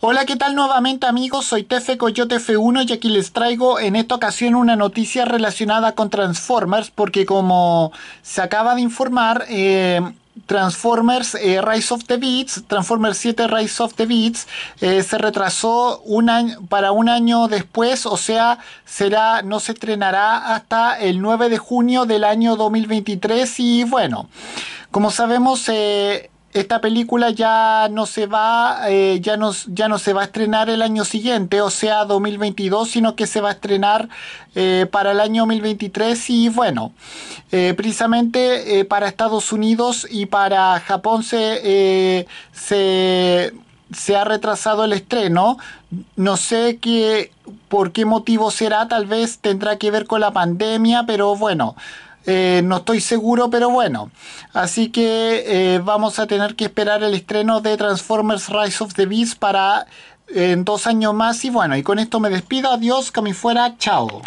Hola, ¿qué tal nuevamente amigos? Soy Tefe Coyote F1 y aquí les traigo en esta ocasión una noticia relacionada con Transformers porque como se acaba de informar... Eh, Transformers eh, Rise of the Beats, Transformers 7 Rise of the Beats, eh, se retrasó para un año después, o sea, será, no se estrenará hasta el 9 de junio del año 2023 y bueno, como sabemos, esta película ya no se va eh, ya no, ya no se va a estrenar el año siguiente o sea 2022 sino que se va a estrenar eh, para el año 2023 y bueno eh, precisamente para Estados Unidos y para Japón se se se ha retrasado el estreno. No sé qué, por qué motivo será, tal vez tendrá que ver con la pandemia, pero bueno, eh, no estoy seguro, pero bueno. Así que eh, vamos a tener que esperar el estreno de Transformers Rise of the Beast para eh, en dos años más. Y bueno, y con esto me despido. Adiós, que fuera. Chao.